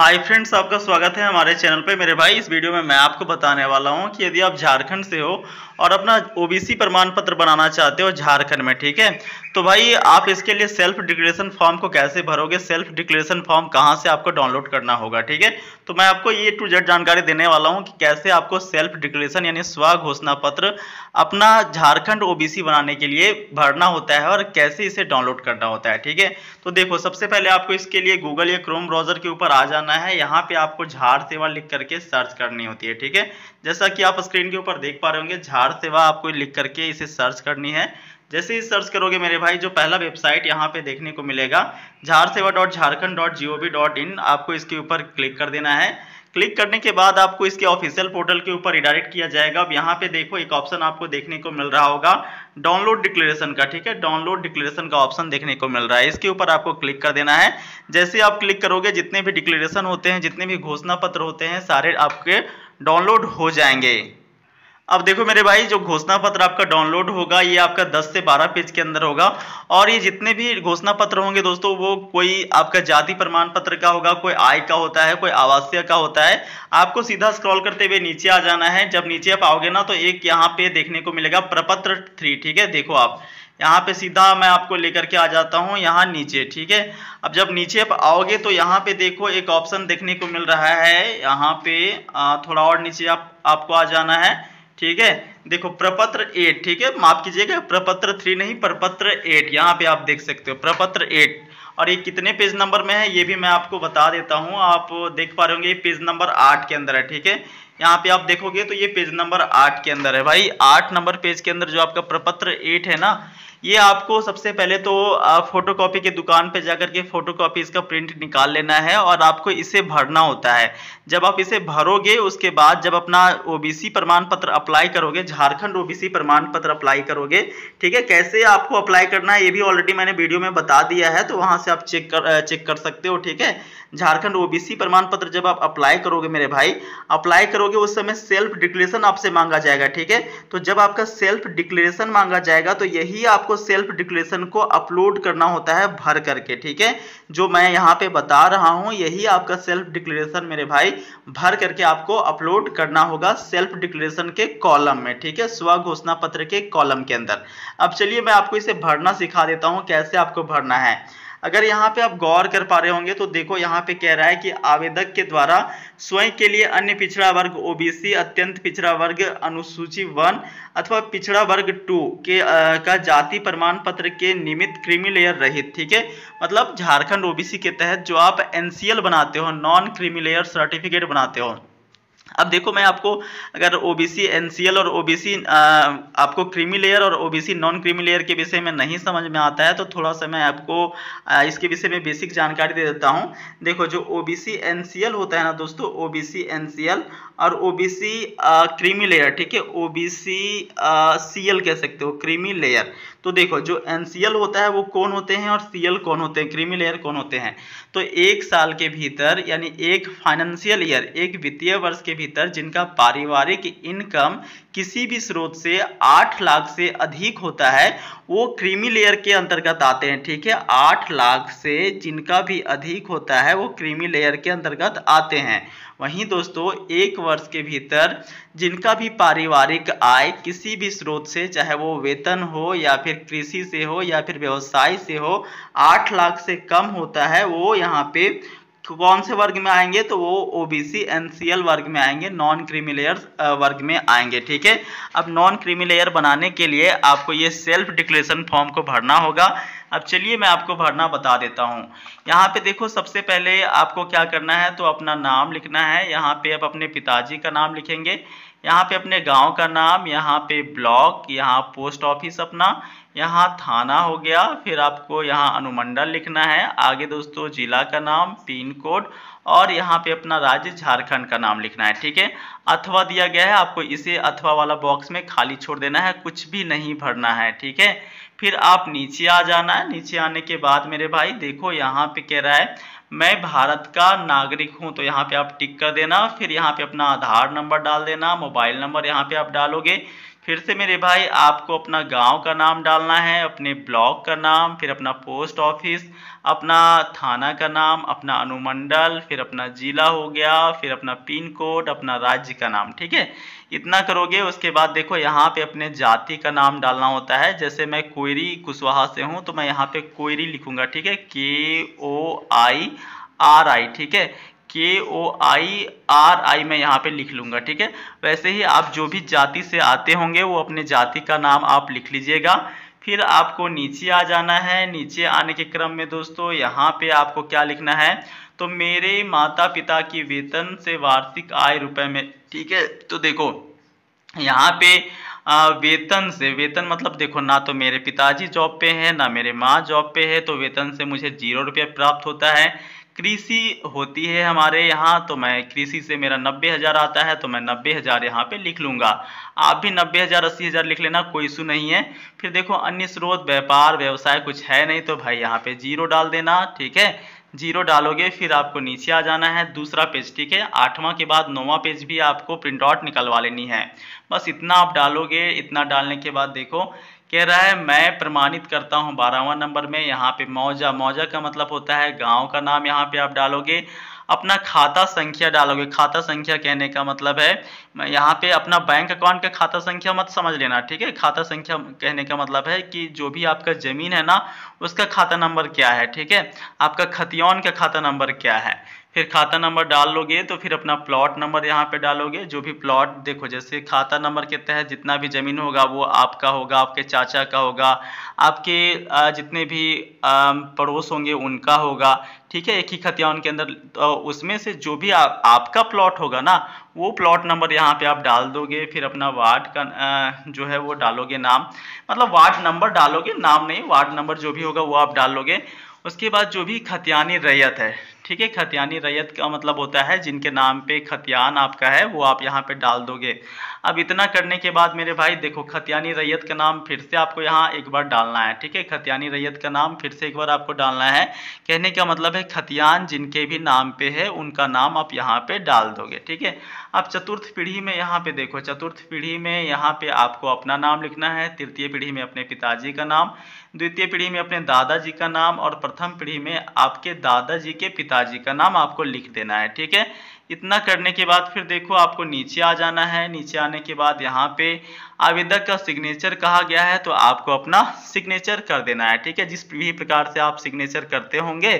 hi friends आपका स्वागत है हमारे चैनल पे मेरे भाई इस वीडियो में मैं आपको बताने वाला हूँ कि यदि आप झारखंड से हो और अपना ओबीसी प्रमाण पत्र बनाना चाहते हो झारखंड में ठीक है तो भाई आप इसके लिए सेल्फ डिक्लेरेशन फॉर्म को कैसे भरोगे सेल्फ डिक्लेरेशन फॉर्म कहाँ से आपको डाउनलोड करना होगा ठीक है तो मैं आपको ये टू जेड जानकारी देने वाला हूँ कि कैसे आपको सेल्फ डिक्लेरेशन यानी स्व घोषणा पत्र अपना झारखंड ओबीसी बनाने के लिए भरना होता है और कैसे इसे डाउनलोड करना होता है ठीक है तो देखो सबसे पहले आपको इसके लिए गूगल या क्रोम ब्राउजर के ऊपर आ जाना है यहाँ पे आपको झार सेवा लिख करके सर्च करनी होती है ठीक है जैसा कि आप स्क्रीन के ऊपर देख पा रहे होंगे झार आधार सेवा आपको लिख करके इसे सर्च करनी है जैसे ही सर्च करोगे मेरे भाई जो पहला वेबसाइट यहाँ पे देखने को मिलेगा Jharsewa dot Jharkhand dot G O V dot in आपको इसके ऊपर क्लिक कर देना है क्लिक करने के बाद आपको इसके ऑफिशियल पोर्टल के ऊपर रिडायरेक्ट किया जाएगा अब यहाँ पे देखो एक ऑप्शन आपको देखने को मिल रहा होगा डाउनलोड डिक्लेरेशन का ठीक है डाउनलोड डिक्लेरेशन का ऑप्शन देखने को मिल रहा है इसके ऊपर आपको क्लिक कर देना है जैसे आप क्लिक करोगे जितने भी डिक्लेरेशन होते हैं जितने भी घोषणा पत्र होते हैं सारे आपके डाउनलोड हो जाएंगे अब देखो मेरे भाई जो घोषणा पत्र आपका डाउनलोड होगा ये आपका 10 से 12 पेज के अंदर होगा और ये जितने भी घोषणा पत्र होंगे दोस्तों वो कोई आपका जाति प्रमाण पत्र का होगा कोई आय का होता है कोई आवासीय का होता है आपको सीधा स्क्रॉल करते हुए नीचे आ जाना है जब नीचे आप आओगे ना तो एक यहाँ पे देखने को मिलेगा प्रपत्र थ्री ठीक है देखो आप यहाँ पे सीधा मैं आपको लेकर के आ जाता हूँ यहाँ नीचे ठीक है अब जब नीचे आप आओगे तो यहाँ पे देखो एक ऑप्शन देखने को मिल रहा है यहाँ पे थोड़ा और नीचे आप आपको आ जाना है ठीक है देखो प्रपत्र एट ठीक है माफ कीजिएगा प्रपत्र थ्री नहीं प्रपत्र एट यहाँ पे आप देख सकते हो प्रपत्र एट और ये कितने पेज नंबर में है ये भी मैं आपको बता देता हूँ आप देख पा रहे होंगे पेज नंबर आठ के अंदर है ठीक है यहाँ पे आप देखोगे तो ये पेज नंबर आठ के अंदर है भाई आठ नंबर पेज के अंदर जो आपका प्रपत्र एट है ना ये आपको सबसे पहले तो फोटो कॉपी की दुकान पे जाकर के फोटो कॉपी इसका प्रिंट निकाल लेना है और आपको इसे भरना होता है जब आप इसे भरोगे उसके बाद जब अपना ओबीसी प्रमाण पत्र अप्लाई करोगे झारखंड ओबीसी प्रमाण पत्र अप्लाई करोगे ठीक है कैसे आपको अप्लाई करना है ये भी ऑलरेडी मैंने वीडियो में बता दिया है तो वहाँ से आप चेक कर चेक कर सकते हो ठीक है झारखंड ओबीसी प्रमाण पत्र जब आप अप्लाई करोगे मेरे भाई अप्लाई करोगे उस समय सेल्फ डिक्लेरेशन आपसे मांगा जाएगा ठीक है तो जब आपका सेल्फ डिक्लेरेशन मांगा जाएगा तो यही आप आपको सेल्फ डिक्लेरेशन को अपलोड करना होता है भर करके ठीक है जो मैं यहाँ पे बता रहा हूँ यही आपका सेल्फ डिक्लेरेशन मेरे भाई भर करके आपको अपलोड करना होगा सेल्फ डिक्लेरेशन के कॉलम में ठीक है स्व घोषणा पत्र के कॉलम के अंदर अब चलिए मैं आपको इसे भरना सिखा देता हूँ कैसे आपको भरना है अगर यहाँ पे आप गौर कर पा रहे होंगे तो देखो यहाँ पे कह रहा है कि आवेदक के द्वारा स्वयं के लिए अन्य पिछड़ा वर्ग ओबीसी अत्यंत पिछड़ा वर्ग अनुसूची वन अथवा पिछड़ा वर्ग टू के आ, का जाति प्रमाण पत्र के निमित्त क्रीमी लेयर रहित ठीक है मतलब झारखंड ओबीसी के तहत जो आप एनसीएल बनाते हो नॉन क्रीमी लेयर सर्टिफिकेट बनाते हो अब देखो मैं आपको अगर ओबीसी एनसीएल और ओबीसी आपको क्रीमी लेयर और ओबीसी नॉन क्रीमी लेयर के विषय में नहीं समझ में आता है तो थोड़ा सा मैं आपको आ, इसके विषय में बेसिक जानकारी दे देता हूँ देखो जो ओबीसी एनसीएल होता है ना दोस्तों ओबीसी एनसीएल और ओबीसी क्रीमी लेयर ठीक है ओबीसी सीएल कह सकते हो क्रीमी लेयर तो देखो जो एन होता है वो कौन होते हैं और सी कौन होते हैं क्रीमी लेयर कौन होते हैं तो एक साल के भीतर यानी एक फाइनेंशियल ईयर एक वित्तीय वर्ष के भीतर जिनका पारिवारिक इनकम किसी भी स्रोत से आठ लाख से अधिक होता है वो क्रीमी लेयर के अंतर्गत आते हैं ठीक है आठ लाख से जिनका भी अधिक होता है वो क्रीमी लेयर के अंतर्गत आते हैं वहीं दोस्तों एक वर्ष के भीतर जिनका भी पारिवारिक आय किसी भी स्रोत से चाहे वो वेतन हो या फिर कृषि से हो या फिर व्यवसाय से हो आठ लाख से कम होता है वो यहाँ पे कौन से वर्ग में आएंगे तो वो ओबीसी एनसीएल वर्ग में आएंगे नॉन क्रीमिलेयर वर्ग में आएंगे ठीक है अब नॉन क्रीमिलेयर बनाने के लिए आपको ये सेल्फ डिक्लेरेशन फॉर्म को भरना होगा अब चलिए मैं आपको भरना बता देता हूँ यहाँ पे देखो सबसे पहले आपको क्या करना है तो अपना नाम लिखना है यहाँ पे आप अपने पिताजी का नाम लिखेंगे यहाँ पे अपने गांव का नाम यहाँ पे ब्लॉक यहाँ पोस्ट ऑफिस अपना यहाँ थाना हो गया फिर आपको यहाँ अनुमंडल लिखना है आगे दोस्तों जिला का नाम पिन कोड और यहाँ पे अपना राज्य झारखंड का नाम लिखना है ठीक है अथवा दिया गया है आपको इसे अथवा वाला बॉक्स में खाली छोड़ देना है कुछ भी नहीं भरना है ठीक है फिर आप नीचे आ जाना है नीचे आने के बाद मेरे भाई देखो यहाँ पे कह रहा है मैं भारत का नागरिक हूं तो यहाँ पे आप टिक कर देना फिर यहाँ पे अपना आधार नंबर डाल देना मोबाइल नंबर यहाँ पे आप डालोगे फिर से मेरे भाई आपको अपना गांव का नाम डालना है अपने ब्लॉक का नाम फिर अपना पोस्ट ऑफिस अपना थाना का नाम अपना अनुमंडल फिर अपना जिला हो गया फिर अपना पिन कोड अपना राज्य का नाम ठीक है इतना करोगे उसके बाद देखो यहाँ पे अपने जाति का नाम डालना होता है जैसे मैं कोयरी कुशवाहा से हूँ तो मैं यहाँ पे कोयरी लिखूंगा ठीक है के ओ आई आर आई ठीक है के ओ आई आर आई मैं यहाँ पे लिख लूँगा ठीक है वैसे ही आप जो भी जाति से आते होंगे वो अपने जाति का नाम आप लिख लीजिएगा फिर आपको नीचे आ जाना है नीचे आने के क्रम में दोस्तों यहाँ पे आपको क्या लिखना है तो मेरे माता पिता की वेतन से वार्षिक आय रुपए में ठीक है तो देखो यहाँ पे आ, वेतन से वेतन मतलब देखो ना तो मेरे पिताजी जॉब पे हैं ना मेरे माँ जॉब पे है तो वेतन से मुझे जीरो रुपये प्राप्त होता है कृषि होती है हमारे यहाँ तो मैं कृषि से मेरा नब्बे हज़ार आता है तो मैं नब्बे हज़ार यहाँ पर लिख लूँगा आप भी नब्बे हज़ार अस्सी हज़ार लिख लेना कोई इशू नहीं है फिर देखो अन्य स्रोत व्यापार व्यवसाय कुछ है नहीं तो भाई यहाँ पे जीरो डाल देना ठीक है जीरो डालोगे फिर आपको नीचे आ जाना है दूसरा पेज ठीक है आठवां के बाद नौवां पेज भी आपको प्रिंट आउट निकलवा लेनी है बस इतना आप डालोगे इतना डालने के बाद देखो कह रहा है मैं प्रमाणित करता हूँ बारहवा नंबर में यहाँ पे मौजा मौजा का मतलब होता है गांव का नाम यहाँ पे आप डालोगे अपना खाता संख्या डालोगे खाता संख्या कहने का मतलब है यहाँ पे अपना बैंक अकाउंट का खाता संख्या मत समझ लेना ठीक है खाता संख्या कहने का मतलब है कि जो भी आपका जमीन है ना उसका खाता नंबर क्या है ठीक है आपका खतियान का खाता नंबर क्या है फिर खाता नंबर डाल लोगे तो फिर अपना प्लॉट नंबर यहाँ पे डालोगे जो भी प्लॉट देखो जैसे खाता नंबर के तहत जितना भी ज़मीन होगा वो आपका होगा आपके चाचा का होगा आपके जितने भी पड़ोस होंगे उनका होगा ठीक है एक ही खतियान के अंदर तो उसमें से जो भी आ, आपका प्लॉट होगा ना वो प्लॉट नंबर यहाँ पे आप डाल दोगे फिर अपना वार्ड का जो है वो डालोगे नाम मतलब वार्ड नंबर डालोगे नाम नहीं वार्ड नंबर जो भी होगा वो आप डालोगे उसके बाद जो भी खतियानी रैयत है ठीक है खतियानी रैयत का मतलब होता है जिनके नाम पे खतियान आपका है वो आप यहाँ पे डाल दोगे अब इतना करने के बाद मेरे भाई देखो खतियानी रैयत का नाम फिर से आपको यहाँ एक बार डालना है ठीक है खतियानी रैयत का नाम फिर से एक बार आपको डालना है कहने का मतलब है खतियान जिनके भी नाम पे है उनका नाम आप यहाँ पे डाल दोगे ठीक है अब चतुर्थ पीढ़ी में यहाँ पे देखो चतुर्थ पीढ़ी में यहाँ पे आपको अपना नाम लिखना है तृतीय पीढ़ी में अपने पिताजी का नाम द्वितीय पीढ़ी में अपने दादाजी का नाम और प्रथम पीढ़ी में आपके दादाजी के पिताजी का नाम आपको लिख देना है ठीक है इतना करने के बाद फिर देखो आपको नीचे आ जाना है नीचे आने के बाद यहाँ पे आवेदक का सिग्नेचर कहा गया है तो आपको अपना सिग्नेचर कर देना है ठीक है जिस भी प्रकार से आप सिग्नेचर करते होंगे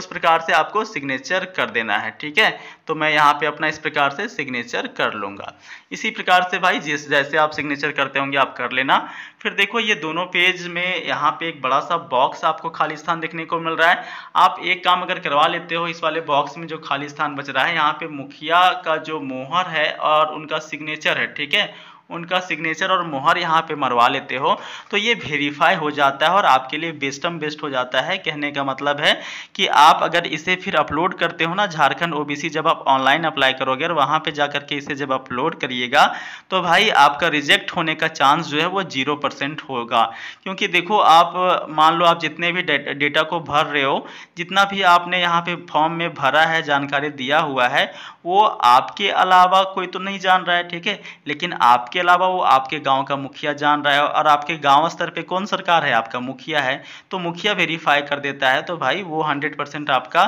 उस प्रकार से आपको सिग्नेचर कर देना है ठीक है तो मैं यहाँ पे अपना इस प्रकार से सिग्नेचर कर लूँगा इसी प्रकार से भाई जिस जैसे आप सिग्नेचर करते होंगे आप कर लेना फिर देखो ये दोनों पेज में यहाँ पे एक बड़ा सा बॉक्स आपको खाली स्थान देखने को मिल रहा है आप एक काम अगर करवा लेते हो इस वाले बॉक्स में जो खाली स्थान बच रहा है यहाँ पे मुखिया का जो मोहर है और उनका सिग्नेचर है ठीक है उनका सिग्नेचर और मोहर यहाँ पे मरवा लेते हो तो ये वेरीफाई हो जाता है और आपके लिए बेस्टम बेस्ट हो जाता है कहने का मतलब है कि आप अगर इसे फिर अपलोड करते हो ना झारखंड ओबीसी जब आप ऑनलाइन अप्लाई करोगे और वहाँ पर जा करके इसे जब अपलोड करिएगा तो भाई आपका रिजेक्ट होने का चांस जो है वो जीरो परसेंट होगा क्योंकि देखो आप मान लो आप जितने भी डेटा को भर रहे हो जितना भी आपने यहाँ पर फॉर्म में भरा है जानकारी दिया हुआ है वो आपके अलावा कोई तो नहीं जान रहा है ठीक है लेकिन आपके अलावा वो आपके गांव का मुखिया जान रहा है और आपके गांव स्तर पे कौन सरकार है आपका मुखिया है तो मुखिया वेरीफाई कर देता है तो भाई वो हंड्रेड परसेंट आपका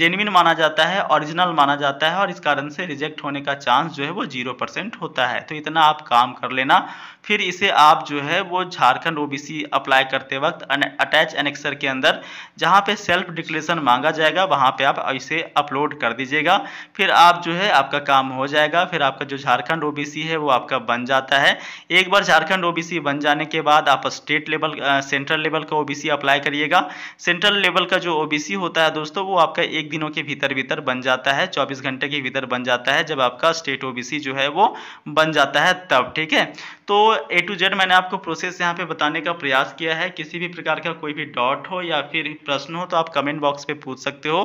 जेनविन माना जाता है ओरिजिनल माना जाता है और इस कारण से रिजेक्ट होने का चांस जो है वो जीरो परसेंट होता है तो इतना आप काम कर लेना फिर इसे आप जो है वो झारखंड ओ अप्लाई करते वक्त अटैच एनेक्सर के अंदर जहाँ पे सेल्फ डिक्लेरेशन मांगा जाएगा वहाँ पे आप इसे अपलोड कर दीजिएगा फिर आप जो है आपका काम हो जाएगा फिर आपका जो झारखंड ओ है वो आपका बन जाता है एक बार झारखंड ओबीसी बन जाने के बाद आप स्टेट लेवल सेंट्रल लेवल का ओबीसी अप्लाई करिएगा सेंट्रल लेवल का जो ओबीसी होता है दोस्तों वो आपका एक दिनों के भीतर भीतर बन जाता है चौबीस घंटे के भीतर बन जाता है जब आपका स्टेट ओबीसी जो है वो बन जाता है तब ठीक है तो ए टू जेड मैंने आपको प्रोसेस यहाँ पे बताने का प्रयास किया है किसी भी प्रकार का कोई भी डॉट हो या फिर प्रश्न हो तो आप कमेंट बॉक्स पे पूछ सकते हो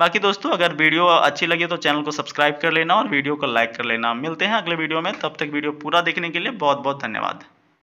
बाकी दोस्तों अगर वीडियो अच्छी लगे तो चैनल को सब्सक्राइब कर लेना और वीडियो को लाइक कर लेना मिलते हैं अगले वीडियो में तब तक वीडियो पूरा देखने के लिए बहुत बहुत धन्यवाद